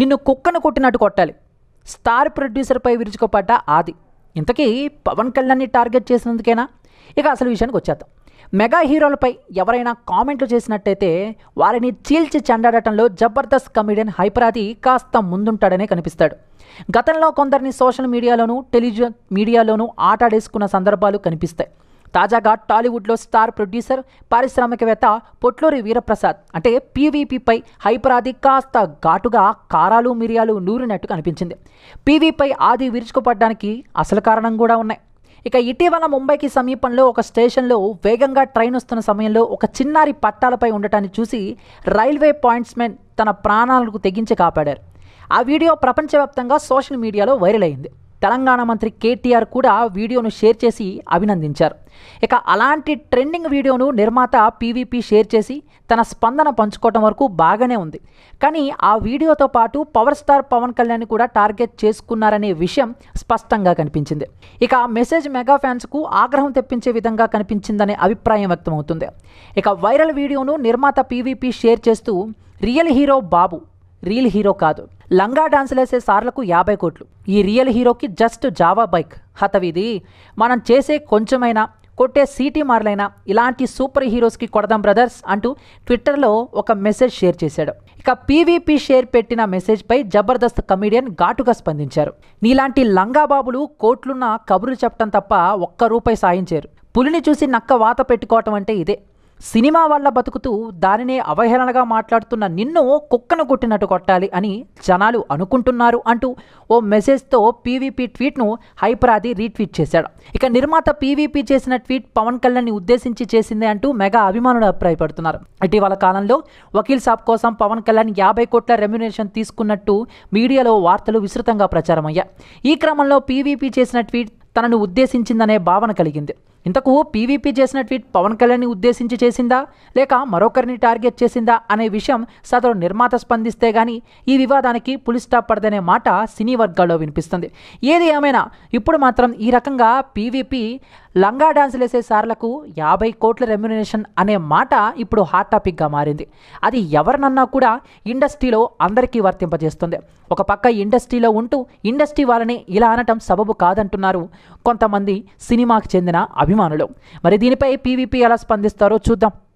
నిన్ను కుక్కను కొట్టినట్టు కొట్టాలి స్టార్ ప్రొడ్యూసర్పై విరుచుకోపాట ఆది ఇంతకీ పవన్ కళ్యాణ్ని టార్గెట్ చేసినందుకేనా ఇక అసలు విషయానికి వచ్చేద్దాం మెగా హీరోలపై ఎవరైనా కామెంట్లు చేసినట్టయితే వారిని చీల్చి చెండాడటంలో జబర్దస్త్ కమెడియన్ హైపరాది కాస్త ముందుంటాడనే కనిపిస్తాడు గతంలో కొందరిని సోషల్ మీడియాలోనూ టెలివిజన్ మీడియాలోనూ ఆటాడేసుకున్న సందర్భాలు కనిపిస్తాయి తాజాగా టాలీవుడ్లో స్టార్ ప్రొడ్యూసర్ పారిశ్రామికవేత్త పొట్లూరి వీరప్రసాద్ అంటే పీవీపీపై హైపర్ ఆది కాస్త ఘాటుగా కారాలు మిరియాలు నూరినట్టు కనిపించింది పీవీపై ఆది విరుచుకుపడ్డానికి అసలు కారణం కూడా ఉన్నాయి ఇక ఇటీవల ముంబైకి సమీపంలో ఒక స్టేషన్లో వేగంగా ట్రైన్ వస్తున్న సమయంలో ఒక చిన్నారి పట్టాలపై ఉండటాన్ని చూసి రైల్వే పాయింట్స్మెన్ తన ప్రాణాలకు తెగించి కాపాడారు ఆ వీడియో ప్రపంచవ్యాప్తంగా సోషల్ మీడియాలో వైరల్ అయింది తెలంగాణ మంత్రి కేటీఆర్ కూడా వీడియోను షేర్ చేసి అభినందించారు ఇక అలాంటి ట్రెండింగ్ వీడియోను నిర్మాత పీవీపీ షేర్ చేసి తన స్పందన పంచుకోవటం వరకు బాగానే ఉంది కానీ ఆ వీడియోతో పాటు పవర్ స్టార్ పవన్ కళ్యాణ్ కూడా టార్గెట్ చేసుకున్నారనే విషయం స్పష్టంగా కనిపించింది ఇక మెసేజ్ మెగా ఫ్యాన్స్కు ఆగ్రహం తెప్పించే విధంగా కనిపించిందనే అభిప్రాయం వ్యక్తమవుతుంది ఇక వైరల్ వీడియోను నిర్మాత పీవీపీ షేర్ చేస్తూ real hero Babu real hero కాదు లంగా వేసే సార్లకు యాభై కోట్లు ఈ రియల్ హీరోకి జస్ట్ జావా బైక్ హతవిధి మనం చేసే కొంచెమైనా కొట్టే సీటీ మార్లైనా ఇలాంటి సూపర్ హీరోస్కి కొడదాం బ్రదర్స్ అంటూ ట్విట్టర్లో ఒక మెసేజ్ షేర్ చేశాడు ఇక పీవీపీ షేర్ పెట్టిన మెసేజ్పై జబర్దస్త్ కమీడియన్ ఘాటుగా స్పందించారు నీలాంటి లంగాబాబులు కోట్లున్న కబుర్లు చెప్పడం తప్ప ఒక్క రూపాయి సాయం చేయరు పులిని చూసి నక్క వాత పెట్టుకోవటం అంటే ఇదే సినిమా వల్ల బతుకుతూ దానినే అవహేళనగా మాట్లాడుతున్న నిన్ను కుక్కను కొట్టినట్టు కొట్టాలి అని జనాలు అనుకుంటున్నారు అంటూ ఓ మెసేజ్తో పీవీపీ ట్వీట్ను హైపరాది రీట్వీట్ చేశాడు ఇక నిర్మాత పీవీపీ చేసిన ట్వీట్ పవన్ కళ్యాణ్ని ఉద్దేశించి చేసిందే అంటూ మెగా అభిమానులు అభిప్రాయపడుతున్నారు ఇటీవల కాలంలో వకీల్ సాబ్ కోసం పవన్ కళ్యాణ్ యాభై కోట్ల రెమ్యునేషన్ తీసుకున్నట్టు మీడియాలో వార్తలు విస్తృతంగా ప్రచారమయ్యాయి ఈ క్రమంలో పీవీపీ చేసిన ట్వీట్ తనను ఉద్దేశించిందనే భావన కలిగింది ఇంతకు పీవీపీ చేసిన ట్వీట్ పవన్ కళ్యాణ్ని ఉద్దేశించి చేసిందా లేక మరొకరిని టార్గెట్ చేసిందా అనే విషయం సదరు నిర్మాత స్పందిస్తే గానీ ఈ వివాదానికి పులి స్టాప్ పడదనే మాట సినీ వర్గాల్లో వినిపిస్తుంది ఏది ఏమైనా ఇప్పుడు మాత్రం ఈ రకంగా పీవీపీ లంగా డాన్సులు వేసే సార్లకు యాభై కోట్ల రెమ్యునేషన్ అనే మాట ఇప్పుడు హాట్ టాపిక్గా మారింది అది ఎవరినన్నా కూడా ఇండస్ట్రీలో అందరికీ వర్తింపజేస్తుంది ఒక పక్క ఇండస్ట్రీలో ఉంటూ ఇండస్ట్రీ వాళ్ళని ఇలా అనటం సబబు కాదంటున్నారు కొంతమంది సినిమాకి చెందిన అభిమానులు మరి దీనిపై పీవీపీ ఎలా స్పందిస్తారో చూద్దాం